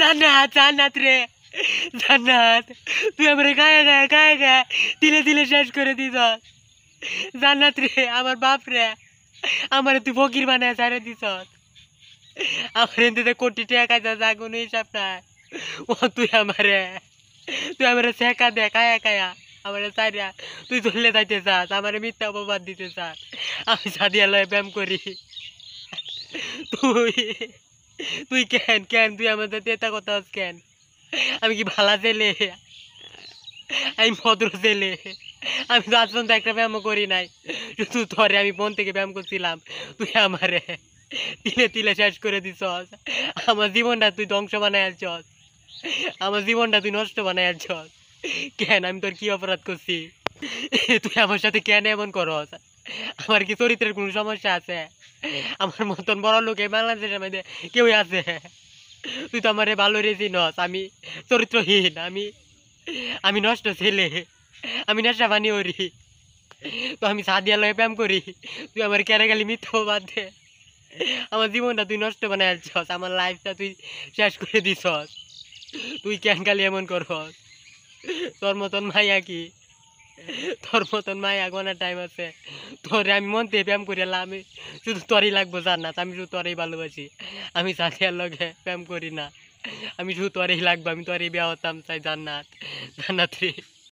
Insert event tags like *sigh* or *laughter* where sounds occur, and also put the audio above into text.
জান্নাত জান্নাত রে জান্নাত তুই আমার গায়ে গায়ে গায়ে গায়ে দিলে দিলে শেষ করে দিস জান্নাত রে আমার বাপ রে আমার তুই বকির বানায় ছাড়ে দিস আমার এতে কোটি টাকা যা যা কোনো হিসাব নাই ও তুই আমারে তুই আমারে শেখা দে কায়া কায়া আমার সাইরা তুই ধরলে যাইতে চাস আমার মিথ্যা অপবাদ দিতে চাস আমি সাদিয়ালয়ে ব্যায়াম করি তুই তুই কেন কেন তুই আমার সাথে এটা কথা কেন আমি কি ভালা ছেলে আমি ভদ্র ছেলে আমি তো আজ পর্যন্ত একটা ব্যায়াম করি নাই শুধু ধরে আমি বোন থেকে ব্যায়াম করছিলাম তুই আমারে তিলে তিলে শেষ করে দিস আমার জীবনটা তুই ধ্বংস বানাই আলছস আমার জীবনটা তুই নষ্ট বানাই আলছস কেন আমি তোর কি অপরাধ করছি তুই আমার সাথে কেন এমন করস *laughs* আমার কি চরিত্রের কোনো সমস্যা আছে হ্যাঁ। আমার মতন বড় লোক এই বাংলাদেশের মধ্যে কেউই আছে তুই তো আমার ভালো রেছি নস আমি চরিত্রহীন আমি আমি নষ্ট ছেলে আমি নেশা পানি ওরি তো আমি সাদিয়া লয়ে প্যাম করি তুই আমার ক্যারাগালি মিথ্যা বাদ দে আমার জীবনটা তুই নষ্ট বানায় আলছস আমার লাইফটা তুই শেষ করে দিছস তুই কেন খালি এমন করস তোর মতন মাইয়া কি তোর মতন মাই আগুনের টাইম আছে তোর আমি মন দিয়ে ব্যায়াম করে আমি শুধু তোরই লাগবো জান না আমি শুধু তোরই ভালোবাসি আমি সাথিয়ার লগে ব্যায়াম করি না আমি শুধু তোরই লাগবো আমি তোরই বিয়া হতাম চাই জান্নাত জান্নাত রে